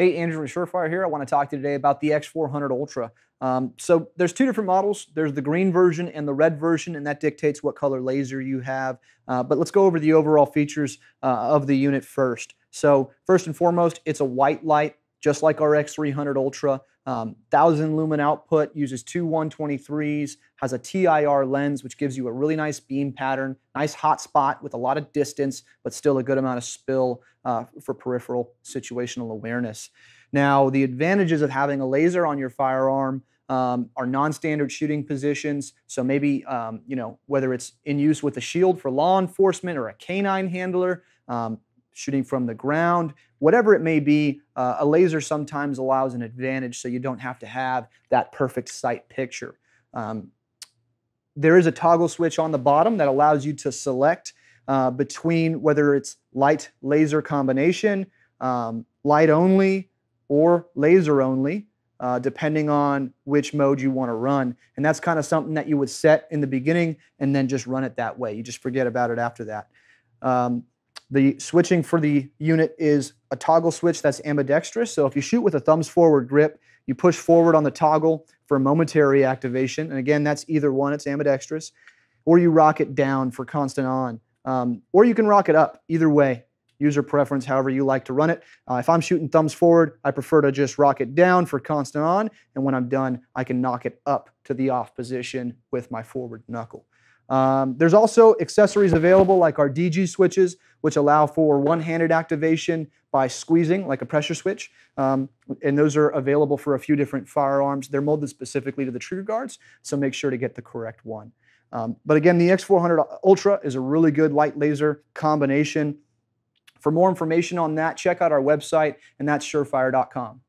Hey, Andrew from Surefire here. I want to talk to you today about the X400 Ultra. Um, so there's two different models. There's the green version and the red version, and that dictates what color laser you have. Uh, but let's go over the overall features uh, of the unit first. So first and foremost, it's a white light just like RX 300 Ultra. Um, 1000 lumen output, uses two 123s, has a TIR lens, which gives you a really nice beam pattern, nice hot spot with a lot of distance, but still a good amount of spill uh, for peripheral situational awareness. Now, the advantages of having a laser on your firearm um, are non-standard shooting positions. So maybe um, you know whether it's in use with a shield for law enforcement or a canine handler, um, shooting from the ground, whatever it may be, uh, a laser sometimes allows an advantage so you don't have to have that perfect sight picture. Um, there is a toggle switch on the bottom that allows you to select uh, between whether it's light laser combination, um, light only, or laser only, uh, depending on which mode you want to run. And that's kind of something that you would set in the beginning and then just run it that way. You just forget about it after that. Um, the switching for the unit is a toggle switch that's ambidextrous. So if you shoot with a thumbs forward grip, you push forward on the toggle for momentary activation. And again, that's either one, it's ambidextrous. Or you rock it down for constant on. Um, or you can rock it up, either way user preference, however you like to run it. Uh, if I'm shooting thumbs forward, I prefer to just rock it down for constant on, and when I'm done, I can knock it up to the off position with my forward knuckle. Um, there's also accessories available like our DG switches, which allow for one-handed activation by squeezing, like a pressure switch. Um, and those are available for a few different firearms. They're molded specifically to the trigger guards, so make sure to get the correct one. Um, but again, the X400 Ultra is a really good light laser combination. For more information on that, check out our website, and that's surefire.com.